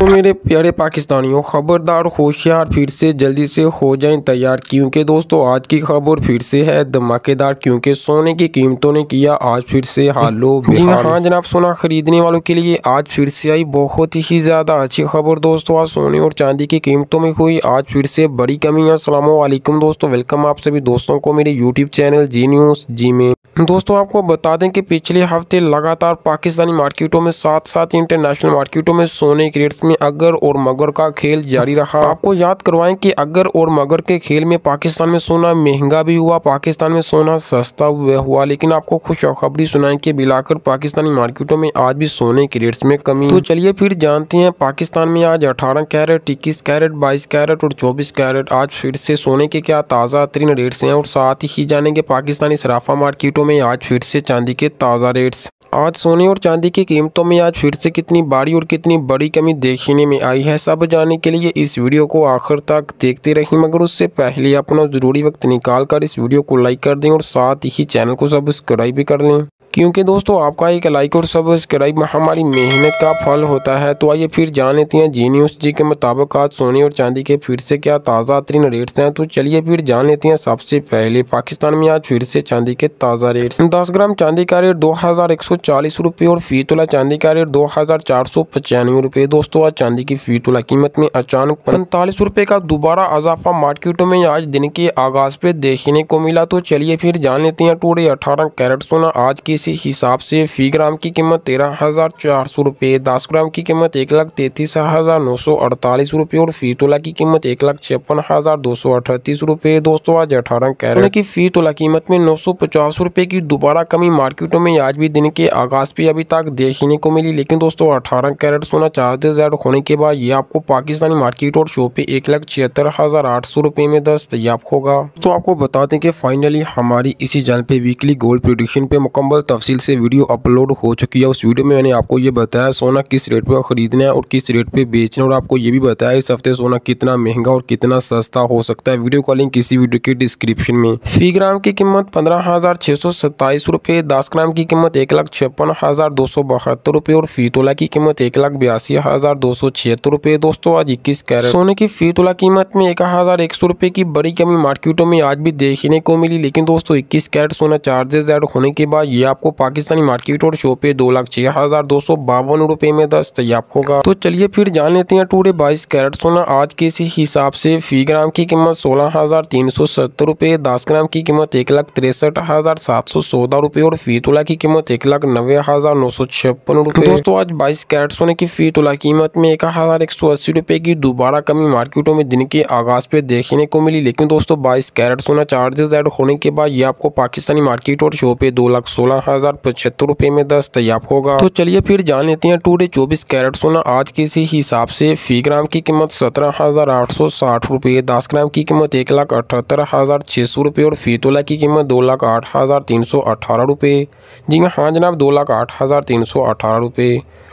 तो मेरे प्यारे पाकिस्तानियों खबरदार होशियार फिर से जल्दी से हो जाएं तैयार क्योंकि दोस्तों आज की खबर फिर से है धमाकेदार क्योंकि सोने की कीमतों ने किया आज फिर से हालो हाँ जनाब सोना खरीदने वालों के लिए आज फिर से आई बहुत ही ज़्यादा अच्छी खबर दोस्तों आज सोने और चांदी की कीमतों में हुई आज फिर से बड़ी कमी है असलम दोस्तों वेलकम आप सभी दोस्तों को मेरे यूट्यूब चैनल जी न्यूज़ जी में दोस्तों आपको बता दें कि पिछले हफ्ते लगातार पाकिस्तानी मार्केटों में साथ साथ इंटरनेशनल मार्केटों में सोने के रेट्स में अगर और मगर का खेल जारी रहा आपको याद करवाएं कि अगर और मगर के खेल में पाकिस्तान में सोना महंगा भी हुआ पाकिस्तान में सोना सस्ता हुआ लेकिन आपको खुशखबरी सुनाए की मिलाकर पाकिस्तानी मार्केटों में आज भी सोने के रेट्स में कमी तो चलिए फिर जानते हैं पाकिस्तान में आज अठारह कैरेट इक्कीस कैरेट बाईस कैरेट और चौबीस कैरेट आज फिर से सोने के क्या ताज़ा तरीन रेट्स है और साथ ही जानेंगे पाकिस्तानी सराफा मार्केटों में में आज फिर से चांदी के ताज़ा रेट्स आज सोने और चांदी की कीमतों में आज फिर से कितनी बड़ी और कितनी बड़ी कमी देखने में आई है सब जानने के लिए इस वीडियो को आखिर तक देखते रहें मगर उससे पहले अपना ज़रूरी वक्त निकाल कर इस वीडियो को लाइक कर दें और साथ ही चैनल को सब्सक्राइब भी कर लें क्योंकि दोस्तों आपका एक लाइक और सब्सक्राइब हमारी मेहनत का फल होता है तो आइए फिर जान लेते हैं जी न्यूज़ जी के मुताबिक आज सोने और चांदी के फिर से क्या ताज़ा तरीन रेट्स हैं तो चलिए फिर जान लेते हैं सबसे पहले पाकिस्तान में आज फिर से चांदी के ताज़ा रेट्स दस ग्राम चांदी का रेट दो हज़ार एक सौ चालीस रुपये और फी तोला चांदी का रेट दो हज़ार चार सौ पचानवे रुपये दोस्तों आज चांदी की फी तोला कीमत में अचानक पैंतालीस रुपये का दोबारा अजाफा मार्केटों में आज दिन के आगाज़ पे देखने को मिला तो चलिए फिर जान लेते हैं टूडे अठारह कैरेट सोना आज की इसी हिसाब से फी ग्राम की कीमत तेरह हज़ार चार सौ रुपये दस ग्राम की कीमत एक लाख तैतीस हज़ार नौ सौ अड़तालीस रुपये और फी तोला की कीमत एक लाख छप्पन हज़ार दो सौ अठतीस रुपये दोस्तों आज अठारह कैरेट की फी तोला कीमत में नौ सौ पचास रुपये की दोबारा कमी मार्केटों में आज भी दिन के आगाज पे अभी तक देखने को मिली लेकिन दोस्तों अठारह कैरेट सोना चार्जेज एड होने के बाद ये आपको पाकिस्तानी मार्केट और शो पे एक लाख छिहत्तर हज़ार आठ सौ रुपये में दस्तयाब होगा तो आपको बता दें कि फाइनली हमारी इसी जान पे वीकली गोल्ड प्रोडिक्शन पे मुकम्मल तफसील से वीडियो अपलोड हो चुकी है उस वीडियो में मैंने आपको ये बताया सोना किस रेट पर ख़रीदना है और किस रेट पर बेचना और आपको ये भी बताया इस हफ्ते सोना कितना महंगा और कितना सस्ता हो सकता है वीडियो का लिंक वीडियो के डिस्क्रिप्शन में फी ग्राम की कीमत पंद्रह हज़ार छह सौ सत्ताईस रुपये दस ग्राम की कीमत एक लाख छप्पन हज़ार दो सौ बहत्तर रुपये और फी तोला की कीमत एक लाख बयासी हज़ार दो सौ छिहत्तर रुपए दोस्तों आज इक्कीस कैरेट सोने की फी तोला कीमत में एक हज़ार एक सौ रुपए की बड़ी कमी मार्केटों में आज भी देखने को मिली लेकिन दोस्तों इक्कीस कैरेट सोना चार्जेज एड होने के बाद यह आप आपको पाकिस्तानी मार्केट और शो पे दो लाख छह हजार दो सौ बावन रुपए में दस्तयाब होगा तो चलिए फिर जान लेते हैं टूडे बाईस कैरेट सोना आज के इसी हिसाब से फी ग्राम की कीमत सोलह हजार तीन सौ सत्तर रूपए दस ग्राम की कीमत एक लाख तिरसठ हजार सात सौ चौदह रुपए और फी तुला की कीमत एक लाख नब्बे हजार नौ सौ छप्पन रुपए दोस्तों आज बाईस कैरेट सोने की फी तुला कीमत में एक हजार एक सौ अस्सी रुपए की दोबारा कमी मार्केटों में दिन के आगाज पे देखने को मिली लेकिन दोस्तों बाईस कैरेट सोना चार्जेज एड होने के बाद ये आपको पाकिस्तानी मार्केट और शो पे दो लाख सोलह अठारह हजार पचहत्तर रुपये में दस तैयार होगा तो चलिए फिर जान लेते हैं टू डे चौबीस कैरेट सोना आज के इसी हिसाब से फी ग्राम की कीमत सत्रह हजार आठ सौ साठ रुपये दस ग्राम की कीमत एक लाख अठहत्तर हजार छः सौ रुपये और फी तोला की कीमत दो लाख आठ हजार तीन सौ अठारह रुपये जी हाँ जनाब दो लाख आठ हजार तीन सौ अठारह रुपए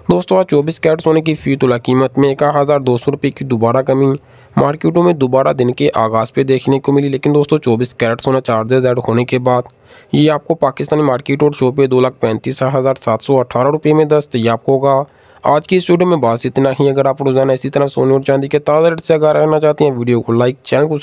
दोस्तों आज चौबीस कैरेट सोने की फी तुला तो कीमत में एक हज़ार दो सौ रुपये की दोबारा कमी मार्केटों में दोबारा दिन के आगाज़ पे देखने को मिली लेकिन दोस्तों चौबीस कैरेट सोना चार्जेज ऐड होने के बाद ये आपको पाकिस्तानी मार्केट और शो पे दो लाख पैंतीस हज़ार सात सौ अठारह रुपये में आपको होगा आज की इस वीडियो में बस इतना ही अगर आप रोज़ाना इसी तरह सोने और चांदी के ताज़ा रेट से आगा रहना चाहते हैं वीडियो को लाइक चैनल को